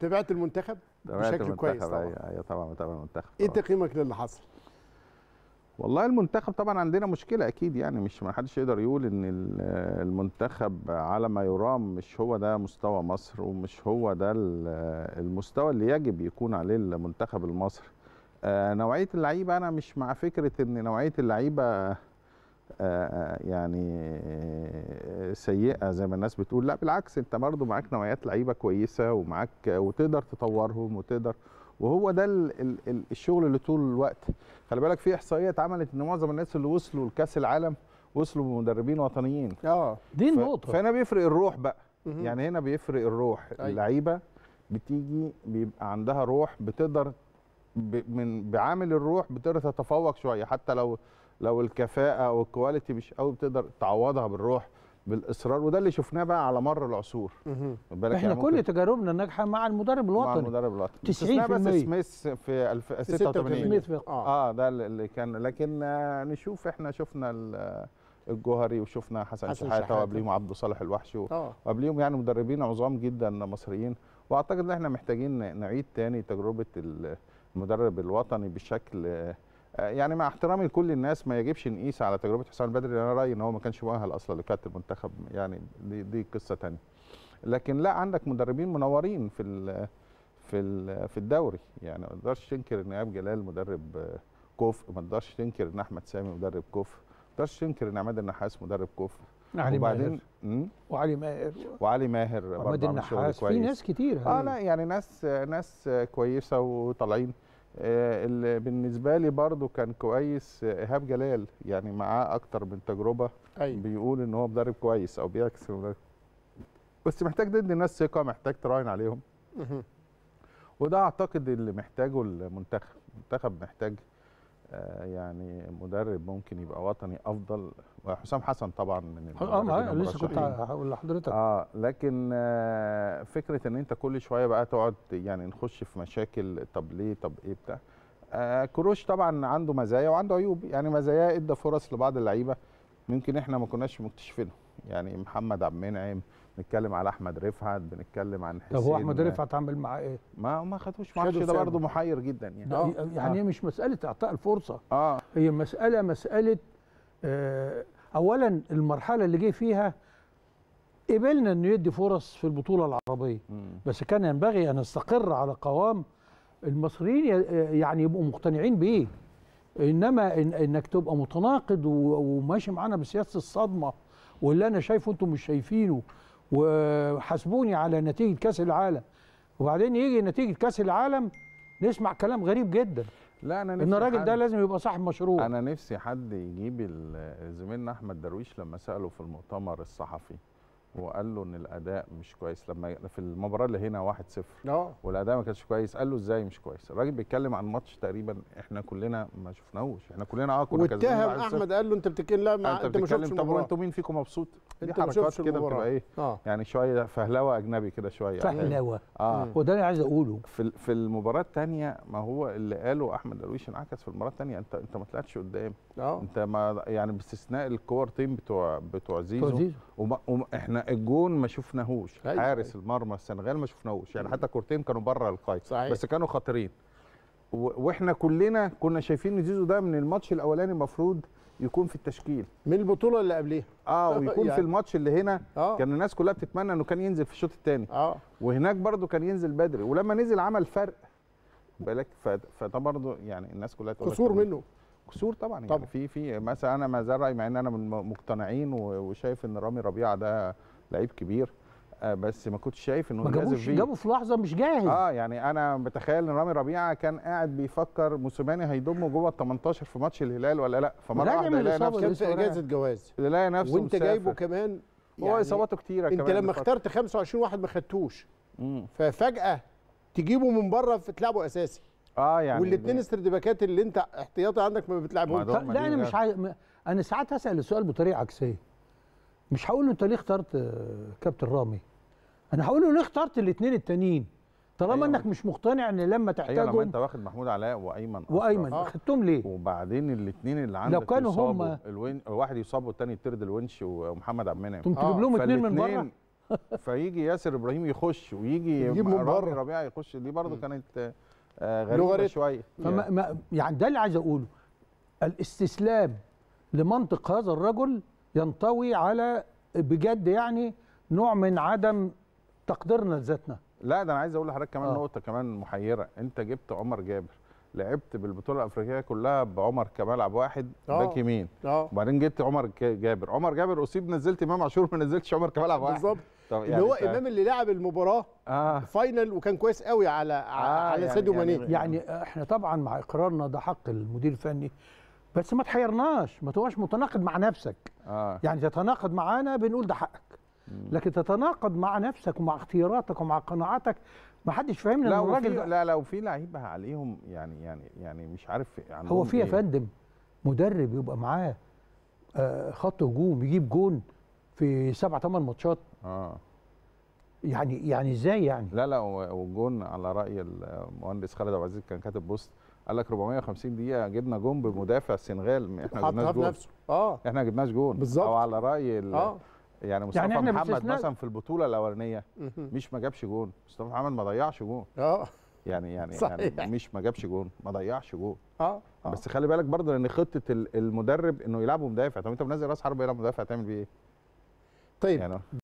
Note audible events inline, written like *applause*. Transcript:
تابعت المنتخب بشكل المنتخب كويس طبعا ايوه, أيوة، طبعا متابع المنتخب ايه تقييمك للي حصل؟ والله المنتخب طبعا عندنا مشكله اكيد يعني مش ما حدش يقدر يقول ان المنتخب على ما يرام مش هو ده مستوى مصر ومش هو ده المستوى اللي يجب يكون عليه المنتخب المصري آه، نوعيه اللعيبه انا مش مع فكره ان نوعيه اللعيبه آه، آه، يعني سيئه زي ما الناس بتقول لا بالعكس انت برضه معاك نوعيات لعيبه كويسه ومعاك وتقدر تطورهم وتقدر وهو ده الـ الـ الـ الشغل اللي طول الوقت خلي بالك في احصائيه اتعملت ان معظم الناس اللي وصلوا لكاس العالم وصلوا بمدربين وطنيين اه دي النقطه فهنا بيفرق الروح بقى مم. يعني هنا بيفرق الروح أيوة. اللعيبه بتيجي بيبقى عندها روح بتقدر من بعامل الروح بتقدر تتفوق شويه حتى لو لو الكفاءه والكواليتي مش قوي بتقدر تعوضها بالروح بالاصرار وده اللي شفناه بقى على مر العصور احنا يعني كل تجاربنا الناجحه مع المدرب الوطني مع المدرب الوطني 90% بس سميث في 86 اه ده اللي كان لكن آه، نشوف احنا شفنا آه، الجوهري وشفنا حسن, حسن شحاته وقبليهم عبد صالح الوحش آه. وقبليهم يعني مدربين عظام جدا مصريين واعتقد ان احنا محتاجين نعيد تاني تجربه المدرب الوطني بشكل يعني مع احترامي لكل الناس ما يجبش نقيس على تجربه حسام البدري انا رايي ان هو ما كانش مؤهل اصلا لكابتن المنتخب يعني دي, دي قصه ثانيه لكن لا عندك مدربين منورين في الـ في الـ في الدوري يعني ما تقدرش تنكر ان ايهاب جلال مدرب كوف ما تقدرش تنكر ان احمد سامي مدرب كوف ما تقدرش تنكر ان عماد النحاس مدرب كوف علي ماهر وعلي ماهر وعلي ماهر وعماد النحاس في ناس كتير اه لا يعني ناس ناس كويسه وطالعين آه، اللي بالنسبه لي برضو كان كويس آه، ايهاب جلال يعني معاه اكتر من تجربه أي. أيوة. بيقول ان هو مدرب كويس او بيعكس بس محتاج تدي الناس ثقه محتاج تراهن عليهم وده اعتقد اللي محتاجه المنتخب المنتخب محتاج آه، يعني مدرب ممكن يبقى وطني افضل وحسام حسن طبعا من اه لسه كنت هقول لحضرتك اه لكن آه فكره ان انت كل شويه بقى تقعد يعني نخش في مشاكل طب ليه طب ايه بتاع آه كروش طبعا عنده مزايا وعنده عيوب يعني مزاياه ادى فرص لبعض اللعيبه ممكن احنا ما كناش مكتشفينهم يعني محمد عبد المنعم بنتكلم على احمد رفعت بنتكلم عن حسين طب هو احمد رفعت عمل معاه ايه؟ ما ما خدوش معاه ده برضه محير جدا يعني آه. يعني هي آه. مش مساله اعطاء الفرصه اه هي مساله مساله آه اولا المرحله اللي جه فيها قبلنا انه يدي فرص في البطوله العربيه م. بس كان ينبغي ان نستقر على قوام المصريين يعني يبقوا مقتنعين بيه انما إن انك تبقى متناقض وماشي معانا بسياسه الصدمه واللي انا شايفه انتم مش شايفينه وحاسبوني على نتيجه كاس العالم وبعدين يجي نتيجه كاس العالم نسمع كلام غريب جدا لا انا نفسي ان الراجل ده لازم يبقى صاحب مشروع انا نفسي حد يجيب زميلنا احمد درويش لما ساله في المؤتمر الصحفي وقال له ان الاداء مش كويس لما في المباراه اللي هنا 1-0 اه والاداء ما كانش كويس قال له ازاي مش كويس الراجل بيتكلم عن ماتش تقريبا احنا كلنا ما شفناهوش احنا كلنا اه كنا كسبانين واتهم احمد قال له انت بتتكلم لا ما انت, ما شفتش المباراه طب انتوا مين فيكم مبسوط انت ما شفتش كده بتبقى ايه آه. يعني شويه فهلوه اجنبي كده شويه فهلوه اه وده اللي عايز اقوله في في المباراه الثانيه ما هو اللي قاله احمد درويش انعكس في المباراه الثانيه انت انت ما طلعتش قدام اه انت ما يعني باستثناء الكورتين بتوع بتوع زيزو, بتوع زيزو. وما وما احنا الجون ما شفناهوش أيوة. حارس المرمى السنغال ما شفناهوش يعني حتى كورتين كانوا بره القايد صحيح. بس كانوا خطيرين واحنا كلنا كنا شايفين ان زيزو ده من الماتش الاولاني المفروض يكون في التشكيل من البطوله اللي قبليها اه *laughs* ويكون يعني. في الماتش اللي هنا أوه. كان الناس كلها بتتمنى انه كان ينزل في الشوط الثاني اه وهناك برده كان ينزل بدري ولما نزل عمل فرق بالك فده برضه يعني الناس كلها قصور منه كسور طبعا, يعني طبعًا. يعني في في مثلا انا ما زال رايي مع ان انا من مقتنعين وشايف ان رامي ربيعه ده لعيب كبير آه، بس ما كنتش شايف انه جاهز فيه جابوا في لحظه مش جاهز اه يعني انا بتخيل ان رامي ربيعه كان قاعد بيفكر موسيماني هيضمه جوه ال 18 في ماتش الهلال ولا لا فمره واحده يلاقي نفسه اجازه جواز يلاقي نفسه وانت مسافر. جايبه كمان يعني هو اصاباته كتيره انت لما لما اخترت 25 واحد ما خدتوش ففجاه تجيبه من بره فتلعبه اساسي اه يعني والاثنين السرد باكات اللي انت احتياطي عندك ما بتلعبهمش لا انا مش عاي... انا ساعات هسال السؤال بطريقه عكسيه مش هقول له انت ليه اخترت آه، كابتن رامي انا هقول له ليه اخترت الاثنين التانيين طالما أيوة انك مش مقتنع ان لما تحتاجه ايوه لما انت واخد محمود علاء وايمن وايمن آه. خدتهم ليه وبعدين الاثنين اللي عندك لو كانوا هم الوين... واحد يصاب والثاني يطرد الونش ومحمد عبد المنعم تقوم تجيب لهم اثنين آه. من بره *laughs* فيجي ياسر ابراهيم يخش ويجي رامي ربيعه يخش دي برضه كانت آه، غريبه شويه فما ما يعني ده اللي عايز اقوله الاستسلام لمنطق هذا الرجل ينطوي على بجد يعني نوع من عدم تقديرنا لذاتنا لا ده انا عايز اقول لحضرتك كمان آه. نقطه كمان محيره انت جبت عمر جابر لعبت بالبطوله الافريقيه كلها بعمر كمال عبد آه. باك يمين آه. وبعدين جبت عمر جابر عمر جابر اصيب نزلت امام عاشور ما نزلتش عمر كمال عبد واحد بالظبط طب يعني اللي هو يعني امام اللي لعب المباراه آه. فاينل وكان كويس قوي على آه على يعني ساديو ماني يعني, يعني احنا طبعا مع اقرارنا ده حق المدير الفني بس ما تحيرناش ما تبقاش متناقض مع نفسك آه. يعني تتناقض معانا بنقول ده حقك لكن تتناقض مع نفسك ومع اختياراتك ومع قناعاتك ما حدش فاهمنا لا الراجل لا لو في لعيبه عليهم يعني يعني يعني مش عارف هو في يا إيه. فندم مدرب يبقى معاه آه، خط هجوم يجيب جون في سبع ثمان ماتشات اه يعني يعني ازاي يعني لا لا والجون على راي المهندس خالد ابو عزيز كان كاتب بوست قال لك 450 دقيقه جبنا جون بمدافع السنغال احنا ما جبناش جون نفسه. اه احنا ما جبناش جون بالظبط او على راي آه. يعني, يعني مصطفى يعني محمد مثلا في البطوله الاولانيه مش ما جابش جون مصطفى محمد ما ضيعش جون اه يعني يعني, صحيح. يعني مش ما جابش جون ما ضيعش جون آه. اه, آه. بس خلي بالك برضه لان خطه المدرب انه يلعبه مدافع طب انت منزل راس حربه يلعب مدافع تعمل بيه ايه؟ طيب يعني